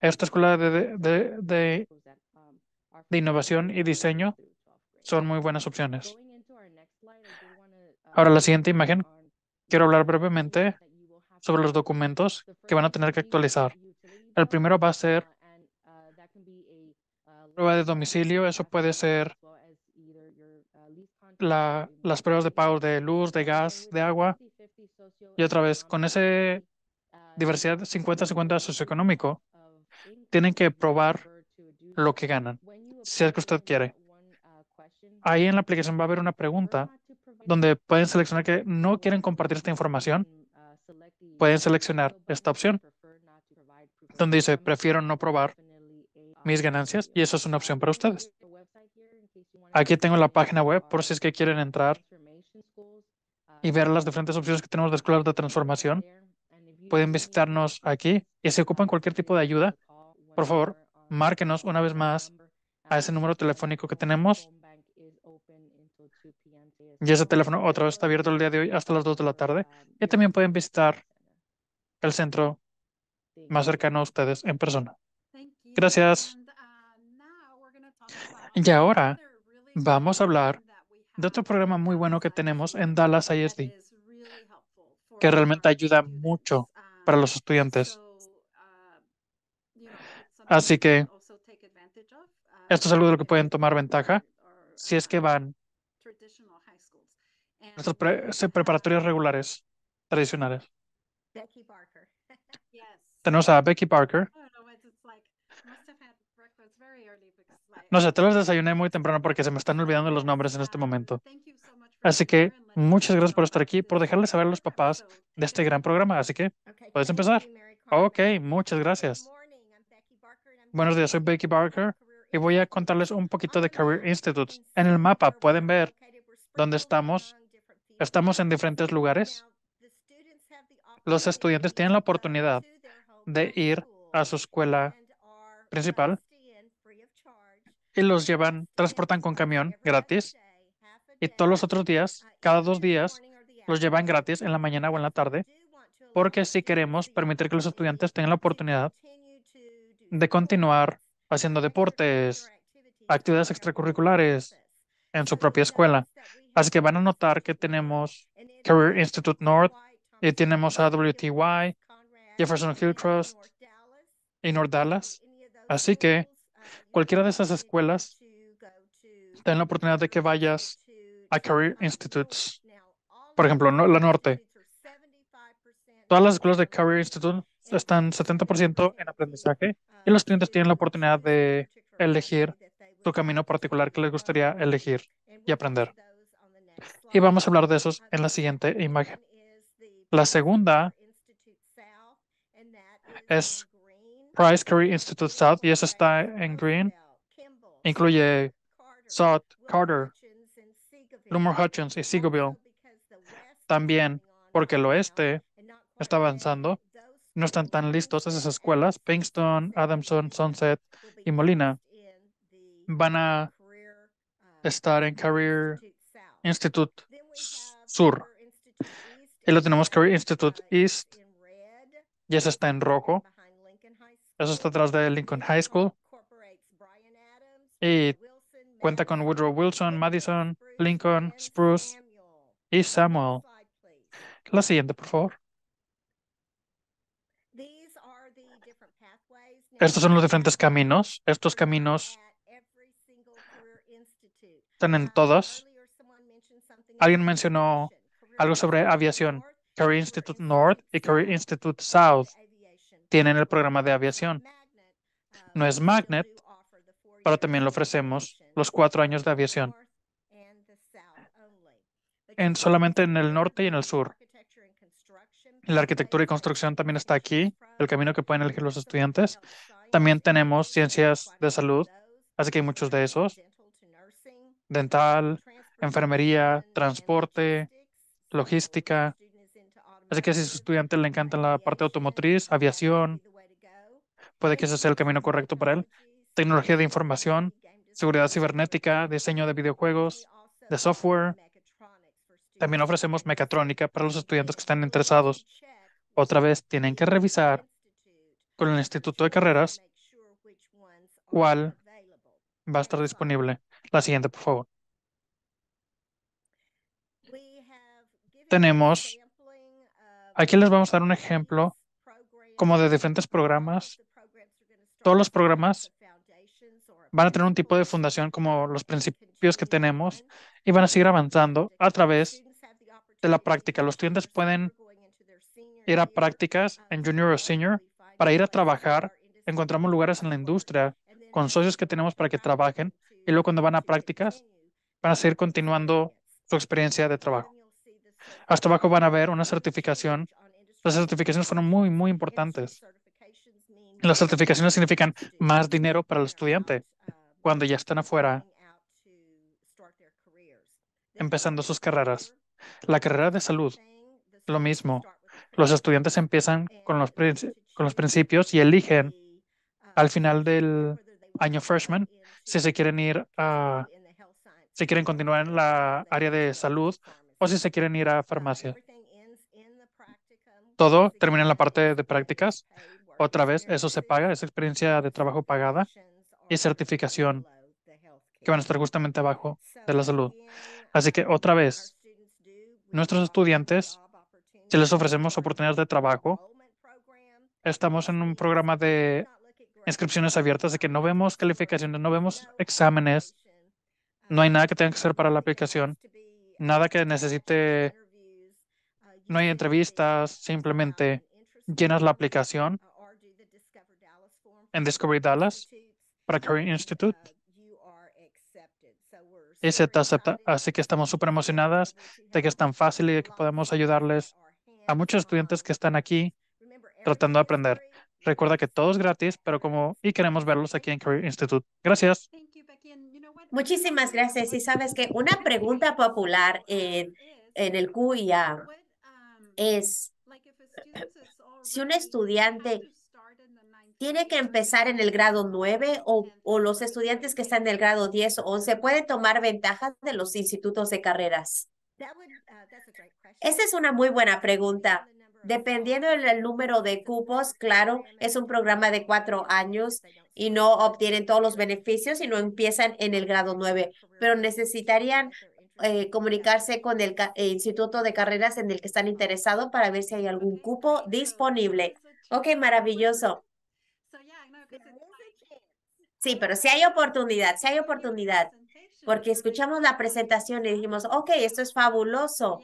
esta escuela de, de, de innovación y diseño son muy buenas opciones. Uh, Ahora la siguiente imagen. Quiero hablar brevemente sobre los documentos que van a tener que actualizar. El primero va a ser uh, uh, prueba de domicilio. Eso puede ser las pruebas de pago de luz, de gas, de agua. Y otra vez, con esa diversidad 50-50 socioeconómico, tienen que probar lo que ganan, si es que usted quiere ahí en la aplicación va a haber una pregunta donde pueden seleccionar que no quieren compartir esta información. Pueden seleccionar esta opción donde dice prefiero no probar mis ganancias y eso es una opción para ustedes. Aquí tengo la página web por si es que quieren entrar y ver las diferentes opciones que tenemos de escuelas de transformación. Pueden visitarnos aquí y si ocupan cualquier tipo de ayuda, por favor, márquenos una vez más a ese número telefónico que tenemos y ese teléfono otra vez está abierto el día de hoy hasta las 2 de la tarde. Y también pueden visitar el centro más cercano a ustedes en persona. Gracias. Y ahora vamos a hablar de otro programa muy bueno que tenemos en Dallas ISD, que realmente ayuda mucho para los estudiantes. Así que esto es algo de lo que pueden tomar ventaja si es que van nuestras preparatorias regulares tradicionales. Tenemos a Becky Barker. No sé, te los desayuné muy temprano porque se me están olvidando los nombres en este momento. Así que muchas gracias por estar aquí, por dejarles saber a los papás de este gran programa. Así que puedes empezar. Ok, muchas gracias. Buenos días, soy Becky Barker y voy a contarles un poquito de Career Institute. En el mapa pueden ver dónde estamos Estamos en diferentes lugares. Los estudiantes tienen la oportunidad de ir a su escuela principal y los llevan, transportan con camión gratis y todos los otros días, cada dos días, los llevan gratis en la mañana o en la tarde, porque si queremos permitir que los estudiantes tengan la oportunidad de continuar haciendo deportes, actividades extracurriculares en su propia escuela, Así que van a notar que tenemos Career Institute North, y eh, tenemos a WTY, Jefferson Trust y North Dallas. Así que cualquiera de esas escuelas tiene la oportunidad de que vayas a Career Institutes. Por ejemplo, la norte. Todas las escuelas de Career Institute están 70% en aprendizaje y los estudiantes tienen la oportunidad de elegir tu camino particular que les gustaría elegir y aprender. Y vamos a hablar de esos en la siguiente imagen. La segunda es Price Curry Institute South y eso está en green. Incluye South, Carter, Lumor Hutchins y Seagoville. También porque el oeste está avanzando. No están tan listos esas escuelas. Pinkston, Adamson, Sunset y Molina van a uh, estar en Career Institute Sur. Y lo tenemos Career Institute East. Y eso está en rojo. Eso está detrás de Lincoln High School. Y cuenta con Woodrow Wilson, Madison, Lincoln, Spruce y Samuel. La siguiente, por favor. Estos son los diferentes caminos. Estos caminos están en todos. Alguien mencionó algo sobre aviación. Career Institute North y Career Institute South tienen el programa de aviación. No es Magnet, pero también le ofrecemos los cuatro años de aviación. En, solamente en el norte y en el sur. La arquitectura y construcción también está aquí, el camino que pueden elegir los estudiantes. También tenemos ciencias de salud, así que hay muchos de esos. Dental, enfermería, transporte, logística. Así que si a su estudiante le encanta la parte automotriz, aviación, puede que ese sea el camino correcto para él. Tecnología de información, seguridad cibernética, diseño de videojuegos, de software. También ofrecemos mecatrónica para los estudiantes que están interesados. Otra vez, tienen que revisar con el Instituto de Carreras cuál va a estar disponible. La siguiente, por favor. tenemos, aquí les vamos a dar un ejemplo como de diferentes programas. Todos los programas van a tener un tipo de fundación como los principios que tenemos y van a seguir avanzando a través de la práctica. Los estudiantes pueden ir a prácticas en junior o senior para ir a trabajar. Encontramos lugares en la industria con socios que tenemos para que trabajen y luego cuando van a prácticas van a seguir continuando su experiencia de trabajo hasta abajo van a ver una certificación. Las certificaciones fueron muy, muy importantes. Las certificaciones significan más dinero para el estudiante cuando ya están afuera empezando sus carreras. La carrera de salud, lo mismo. Los estudiantes empiezan con los, con los principios y eligen al final del año freshman si se quieren ir a, si quieren continuar en la área de salud o si se quieren ir a farmacia. Todo termina en la parte de prácticas. Otra vez, eso se paga, esa experiencia de trabajo pagada y certificación que van a estar justamente abajo de la salud. Así que otra vez, nuestros estudiantes, si les ofrecemos oportunidades de trabajo, estamos en un programa de inscripciones abiertas, de que no vemos calificaciones, no vemos exámenes, no hay nada que tenga que hacer para la aplicación. Nada que necesite, no hay entrevistas, simplemente llenas la aplicación en Discovery Dallas para Career Institute. Y se te Así que estamos súper emocionadas de que es tan fácil y de que podemos ayudarles a muchos estudiantes que están aquí tratando de aprender. Recuerda que todo es gratis, pero como y queremos verlos aquí en Career Institute. Gracias. Muchísimas gracias. Y sabes que una pregunta popular en, el QIA es si un estudiante tiene que empezar en el grado 9 o, o los estudiantes que están en el grado 10 o 11 pueden tomar ventajas de los institutos de carreras. Uh, Esa es una muy buena pregunta. Dependiendo del número de cupos, claro, es un programa de cuatro años y no obtienen todos los beneficios y no empiezan en el grado nueve, pero necesitarían eh, comunicarse con el eh, Instituto de Carreras en el que están interesados para ver si hay algún cupo disponible. Ok, maravilloso. Sí, pero si hay oportunidad, si hay oportunidad, porque escuchamos la presentación y dijimos, ok, esto es fabuloso.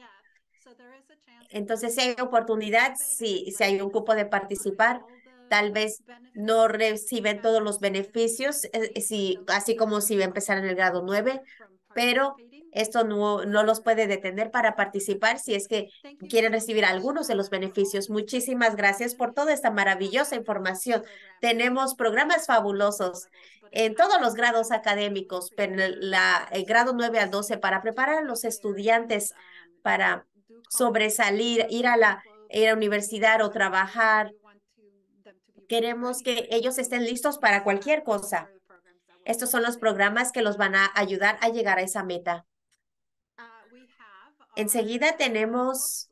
Entonces, si hay oportunidad, si, hay un cupo de participar, tal vez no reciben todos los beneficios, eh, eh, si, así como si en el grado 9, pero esto no, no los puede detener para participar si es que quieren recibir algunos de los beneficios. Muchísimas gracias por toda esta maravillosa información. Tenemos programas fabulosos en todos los grados académicos, pero la, el grado 9 al 12 para preparar a los estudiantes para sobresalir, ir a la, ir universidad o trabajar. Queremos que ellos estén listos para cualquier cosa. Estos son los programas que los van a ayudar a llegar a esa meta. Enseguida tenemos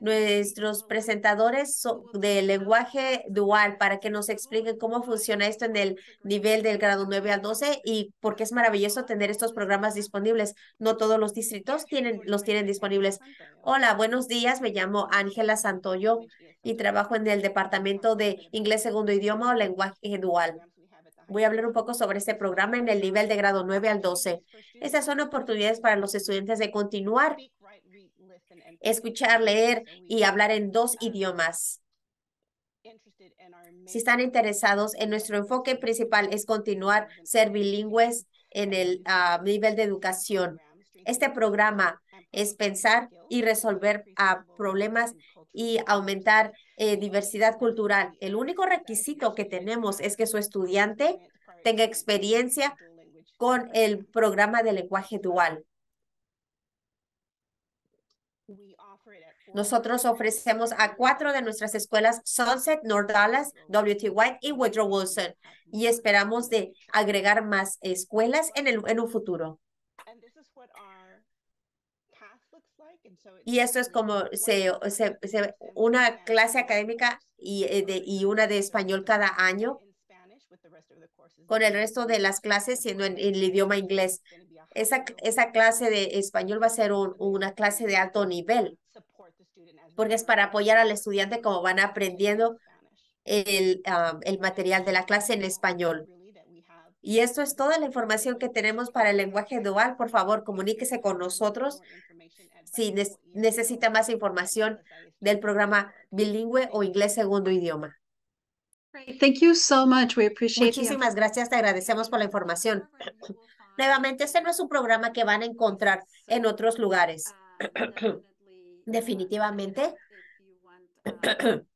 nuestros presentadores de lenguaje dual para que nos expliquen cómo funciona esto en el nivel del grado 9 al 12 y por qué es maravilloso tener estos programas disponibles. No todos los distritos tienen, los tienen disponibles. Hola, buenos días. Me llamo Ángela Santoyo y trabajo en el Departamento de Inglés Segundo Idioma o Lenguaje Dual. Voy a hablar un poco sobre este programa en el nivel de grado 9 al 12. Estas son oportunidades para los estudiantes de continuar escuchar, leer y hablar en dos idiomas. Si están interesados en nuestro enfoque principal es continuar ser bilingües en el ah, nivel de educación. Este programa es pensar y resolver ah, problemas y aumentar eh, diversidad cultural. El único requisito que tenemos es que su estudiante tenga experiencia con el programa de lenguaje dual. Nosotros ofrecemos a cuatro de nuestras escuelas, Sunset, North Dallas, WT White y Woodrow Wilson. Y esperamos de agregar más escuelas en, el, en un futuro. Y esto es como se, se, una clase académica y, eh, y una de español cada año con el resto de las clases siendo en, el idioma inglés. Esa, esa clase de español va a ser una clase de alto nivel porque es para apoyar al estudiante como van aprendiendo el, um, el material de la clase en español. Y esto es toda la información que tenemos para el lenguaje dual. Por favor, comuníquese con nosotros si necesita más información del programa bilingüe o inglés segundo idioma. Thank you so much. We appreciate Muchísimas gracias. Te agradecemos por la información. Nuevamente, este no es un programa que van a encontrar en otros lugares. Ah, Definitivamente.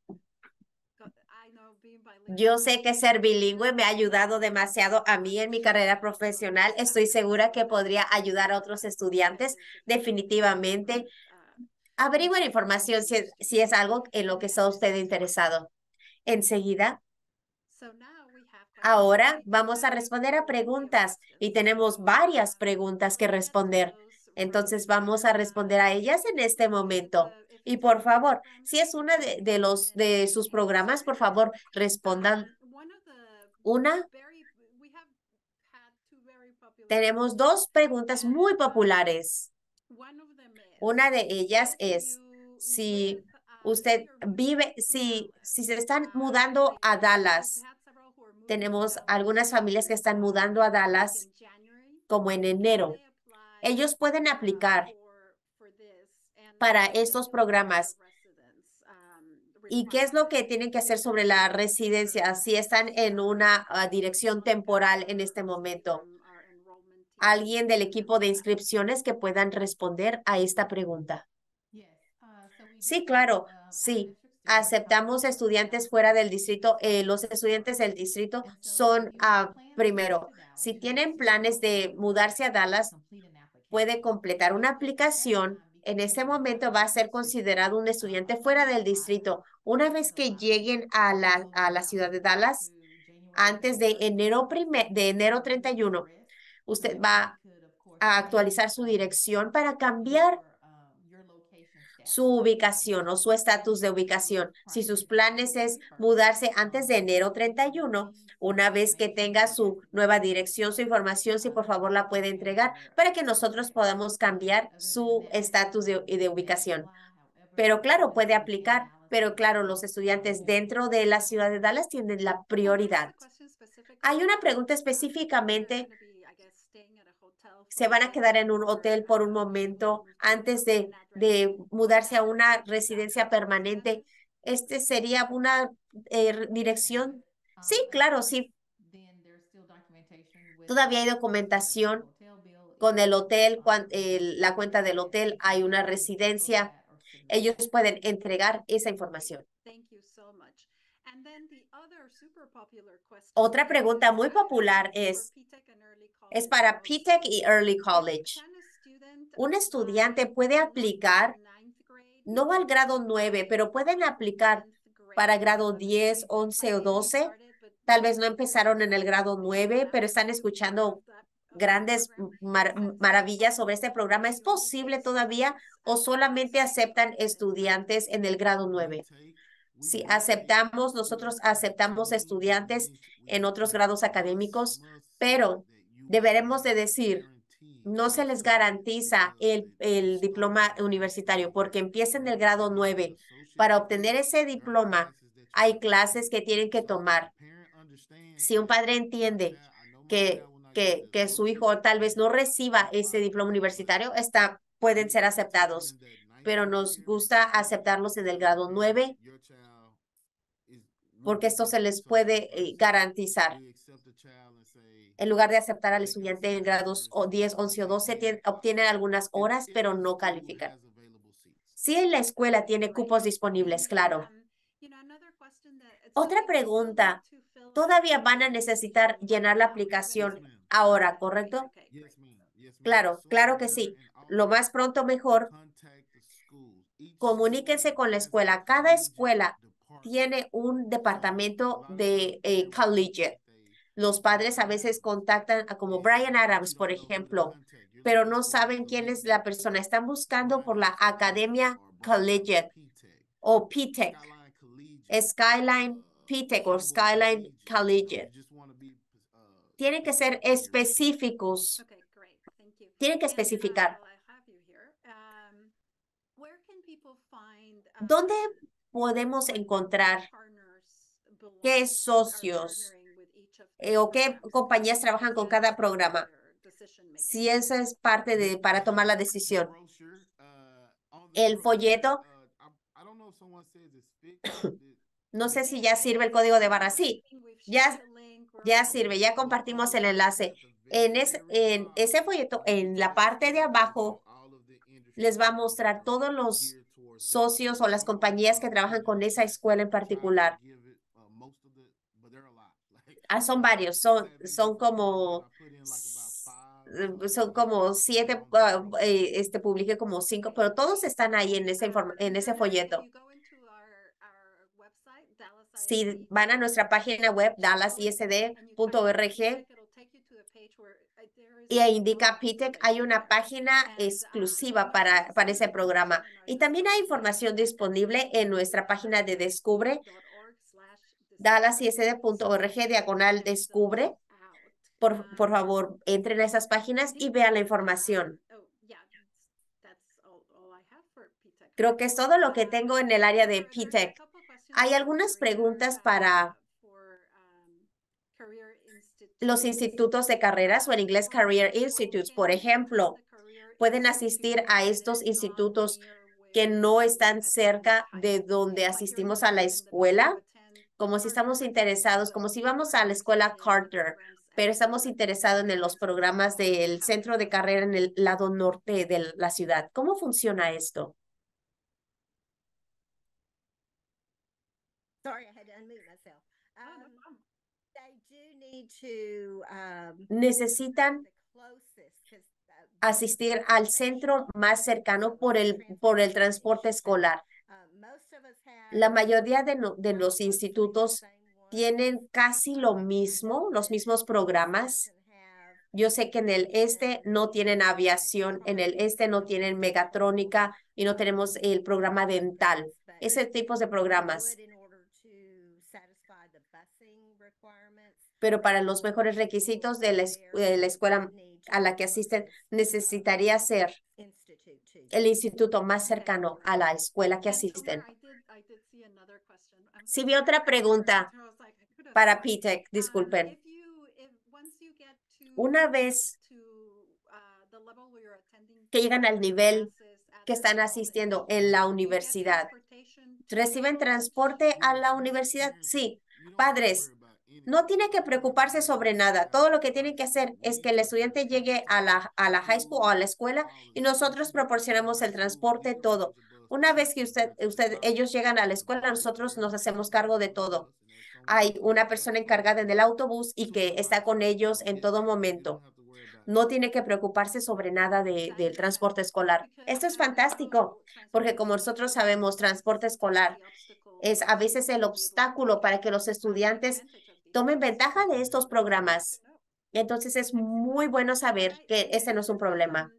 Yo sé que ser bilingüe me ha ayudado demasiado a mí en mi carrera profesional. Estoy segura que podría ayudar a otros estudiantes. Definitivamente. la información si si es algo en lo que está usted interesado. Enseguida. Ahora vamos a responder a preguntas y tenemos varias preguntas que responder. Entonces vamos a responder a ellas en este momento. Y por favor, si es una de, los de sus programas, por favor, respondan una. Tenemos dos preguntas muy populares. Una de ellas es si usted vive, si, si se están mudando a Dallas. Tenemos algunas familias que están mudando a Dallas como en enero ellos pueden um, aplicar para estos programas. Um, ¿Y qué es lo que tienen que hacer sobre la residencia si están en una uh, dirección temporal en este momento? ¿Alguien del equipo de inscripciones que puedan responder a esta pregunta? Uh, sí, claro, uh, sí. Aceptamos estudiantes fuera del distrito. Eh, los estudiantes del distrito son, ah, primero, si tienen planes de mudarse a Dallas, puede completar una aplicación, en ese momento va a ser considerado un estudiante fuera del distrito. Una vez que lleguen a la, a la ciudad de Dallas, antes de enero, de enero 31, usted va a actualizar su dirección para cambiar su ubicación o su estatus de ubicación. Si sus planes es mudarse antes de enero 31, una vez que tenga su nueva dirección, su información, si por favor la puede entregar para que nosotros podamos cambiar su estatus de, de ubicación. Pero claro, puede aplicar pero claro, los estudiantes dentro de la ciudad de Dallas tienen la prioridad. Hay una pregunta específicamente se van a quedar en un hotel por un momento antes de, mudarse a una residencia permanente. ¿Este sería una eh, dirección? Sí, claro, sí. Todavía hay documentación con el hotel, la cuenta del hotel, hay una residencia. Ellos pueden entregar esa información. Otra pregunta muy popular es, es para PTEC y Early College. Un estudiante puede aplicar, no al grado 9, pero pueden aplicar para grado 10, 11 o 12. Tal vez no empezaron en el grado 9, pero están escuchando grandes maravillas sobre este programa. ¿Es posible todavía o solamente aceptan estudiantes en el grado 9? Si aceptamos, nosotros aceptamos estudiantes en otros grados académicos, pero deberemos de decir, no se les garantiza el, diploma universitario porque empiecen el grado 9. Para obtener ese diploma hay clases que tienen que tomar. Si un padre entiende que, que, que su hijo tal vez no reciba ese diploma universitario, está, pueden ser aceptados, pero nos gusta aceptarlos en el grado 9 porque esto se les puede eh, garantizar en lugar de aceptar al estudiante en grados o 10, 11 o 12, obtienen algunas horas, pero no califican. Si en la escuela tiene cupos disponibles, claro. Otra pregunta, todavía van a necesitar llenar la aplicación ahora, ¿correcto? Claro, claro que sí. Lo más pronto mejor. Comuníquense con la escuela. Cada escuela tiene un departamento de eh, los padres a veces contactan a como Brian Adams, por ejemplo, pero no saben quién es la persona. Están buscando por la Academia Collegiate o PTEC, Skyline P-TECH o Skyline Collegiate. Tienen que ser específicos. Tienen que uh, especificar. Um, uh, ¿Dónde podemos encontrar qué socios eh, o qué compañías trabajan con cada programa. Si eso es parte de para tomar la decisión. El folleto. No sé si ya sirve el código de barra. Sí, ya, ya sirve, ya compartimos el enlace. En, en ese folleto, en la parte de abajo, les va a mostrar todos los socios o las compañías que trabajan con esa escuela en particular. Ah, son varios, son, son como ah, eh, son como siete, ah, eh, este publiqué como cinco, pero todos están ahí en ese, en ese folleto. Si van a nuestra página web dallasisd.org e uh, y indica PITEC, hay una página um, exclusiva para, para ese programa. Y también hay información disponible en nuestra página de Descubre dallasisdorg diagonal descubre. Por, favor, entren a esas páginas y vean la información. Creo que es todo lo que tengo en el área de PTEC. Hay algunas preguntas para los institutos de carreras o en inglés Career Institutes. Por ejemplo, pueden asistir a estos institutos que no están cerca de donde asistimos a la escuela como si estamos interesados, como si vamos a la escuela Carter, pero estamos interesados en los programas del centro de carrera en el lado norte de la ciudad. ¿Cómo funciona esto? Necesitan uh, asistir al centro más cercano por el, por el transporte escolar la mayoría de, los institutos tienen casi lo mismo, los mismos programas. Yo sé que en el este no tienen aviación, en el este no tienen megatrónica y no tenemos el programa dental. Ese tipo de programas. Pero para los mejores requisitos de la escuela a la que asisten, necesitaría ser el instituto más cercano a la escuela que asisten. Sí vi otra pregunta para Pitek, um, disculpen. Una vez uh, que llegan al nivel que están asistiendo en la universidad, ¿reciben transporte a la universidad? Sí. Padres, no tiene que preocuparse sobre nada. Todo lo que tienen que hacer es que el estudiante llegue a la, a la high school o a la escuela y nosotros proporcionamos el transporte, todo. Una vez que usted, usted, ellos llegan a la escuela, nosotros nos hacemos cargo de todo. Hay una persona encargada en el autobús y que está con ellos en todo momento. No tiene que preocuparse sobre nada del transporte escolar. Esto es fantástico, porque como nosotros sabemos, transporte escolar es a veces el obstáculo para que los estudiantes tomen ventaja de estos programas. Entonces es muy bueno saber que ese no es un problema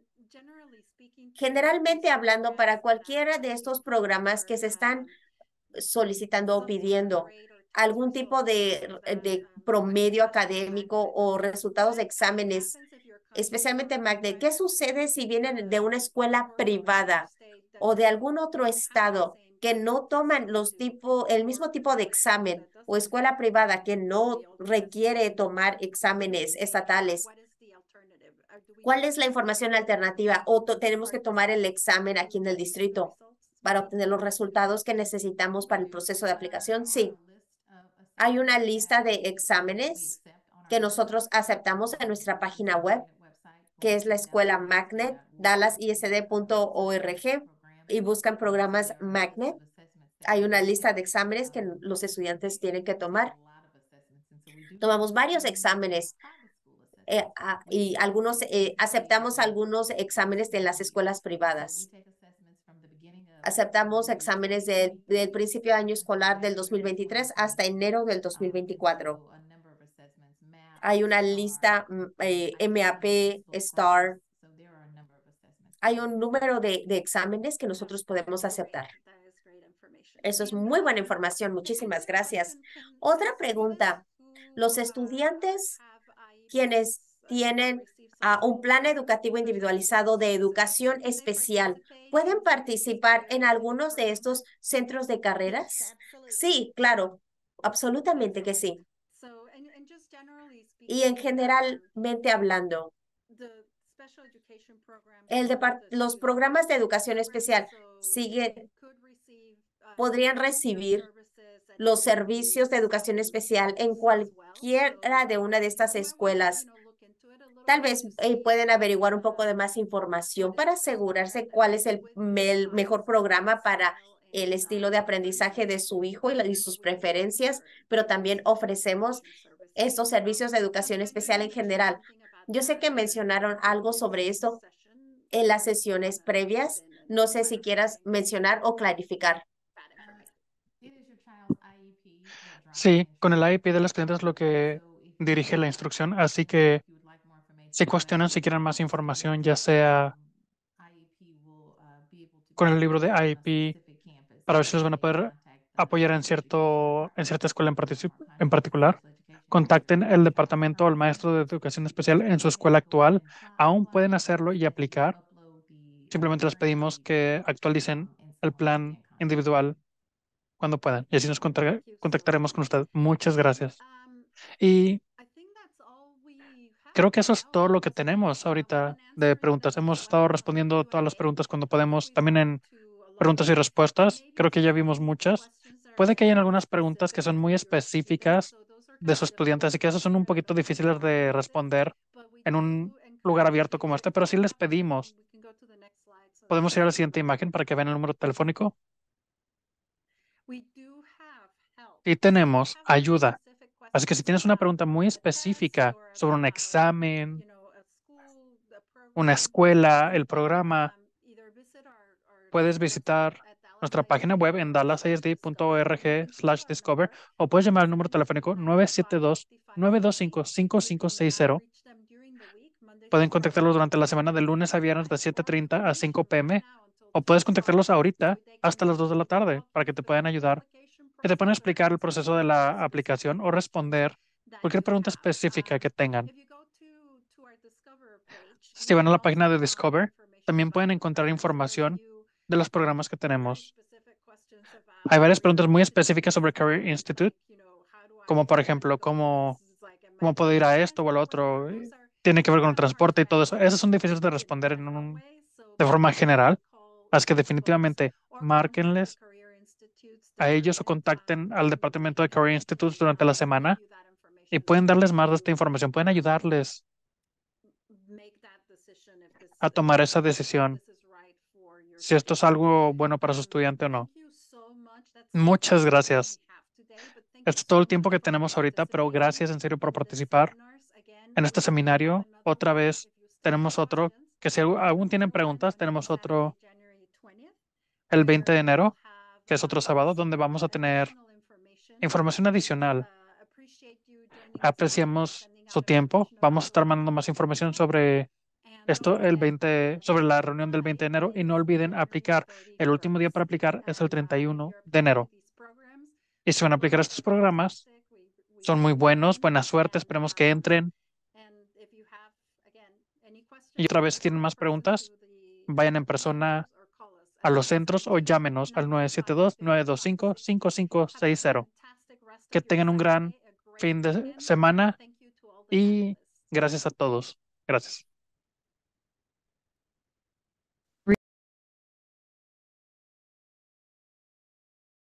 generalmente hablando, para cualquiera de estos programas que se están solicitando o pidiendo algún tipo de, promedio académico o resultados de exámenes, especialmente Magde, ¿qué sucede si vienen de una escuela privada o de algún otro estado que no toman los tipo, el mismo tipo de examen o escuela privada que no requiere tomar exámenes estatales? ¿Cuál es la información alternativa? O tenemos que tomar el examen aquí en el distrito para obtener los resultados que necesitamos para el proceso de aplicación. Sí, hay una lista de exámenes que nosotros aceptamos en nuestra página web, que es la escuela Magnet, dallasisd.org, y buscan programas Magnet. Hay una lista de exámenes que los estudiantes tienen que tomar. Tomamos varios exámenes. Eh, ah, y algunos eh, aceptamos algunos exámenes de las escuelas privadas. Aceptamos exámenes del principio de año escolar del 2023 hasta enero del 2024. Hay una lista MAP, mm, eh, STAR. Hay un número de, de exámenes que nosotros podemos aceptar. Eso es muy buena información. Muchísimas gracias. Otra pregunta. Los estudiantes quienes tienen ah, un plan educativo individualizado de educación especial. ¿Pueden participar en algunos de estos centros de carreras? Sí, claro, absolutamente que sí. Y en generalmente hablando, los programas de educación especial siguen, podrían recibir los servicios de educación especial en cualquiera de una de estas escuelas. Tal vez eh, pueden averiguar un poco de más información para asegurarse cuál es el, mejor programa para el estilo de aprendizaje de su hijo y, y sus preferencias, pero también ofrecemos estos servicios de educación especial en general. Yo sé que mencionaron algo sobre esto en las sesiones previas. No sé si quieras mencionar o clarificar. Sí, con el IEP de los clientes lo que dirige la instrucción, así que si cuestionan, si quieren más información, ya sea con el libro de IEP, para ver si los van a poder apoyar en, cierto, en cierta escuela en, en particular, contacten el departamento o el maestro de educación especial en su escuela actual. Aún pueden hacerlo y aplicar. Simplemente les pedimos que actualicen el plan individual cuando puedan. Y así nos contactaremos con usted. Muchas gracias. Um, y creo que eso es todo lo que tenemos ahorita de preguntas. Hemos estado respondiendo todas las preguntas cuando podemos, también en preguntas y respuestas. Creo que ya vimos muchas. Puede que hayan algunas preguntas que son muy específicas de sus estudiantes, así que esas son un poquito difíciles de responder en un lugar abierto como este, pero sí les um, pedimos. Podemos ir a la siguiente imagen para que vean el número telefónico. Y tenemos ayuda. Así que si tienes una pregunta muy específica sobre un um, examen, una escuela, el programa, um, puedes visitar nuestra página web en dallasasd.org slash discover o puedes llamar al número telefónico 972-925-5560. Pueden contactarlos durante la semana de lunes a viernes de 7.30 a 5 pm o puedes contactarlos ahorita hasta las 2 de la tarde para que te puedan ayudar, que te puedan explicar el proceso de la aplicación o responder cualquier pregunta específica que tengan. Si van a la página de Discover, también pueden encontrar información de los programas que tenemos. Hay varias preguntas muy específicas sobre Career Institute, como por ejemplo, ¿cómo, cómo puedo ir a esto o al otro? Tiene que ver con el transporte y todo eso. Esas son difíciles de responder de forma general. Así que definitivamente márquenles a ellos o contacten al departamento de Career Institutes durante la semana y pueden darles más de esta información, pueden ayudarles a tomar esa decisión, si esto es algo bueno para su estudiante o no. Muchas gracias. Esto es todo el tiempo que tenemos ahorita, pero gracias en serio por participar en este seminario. Otra vez tenemos otro, que si aún tienen preguntas, tenemos otro el 20 de enero, que es otro sábado, donde vamos a tener información adicional. Apreciamos su tiempo. Vamos a estar mandando más información sobre esto el 20, sobre la reunión del 20 de enero y no olviden aplicar. El último día para aplicar es el 31 de enero. Y si van a aplicar estos programas, son muy buenos, buena suerte, esperemos que entren. Y otra vez, si tienen más preguntas, vayan en persona a los centros o llámenos al 972-925-5560. Que tengan un gran fin de semana y gracias a todos. Gracias.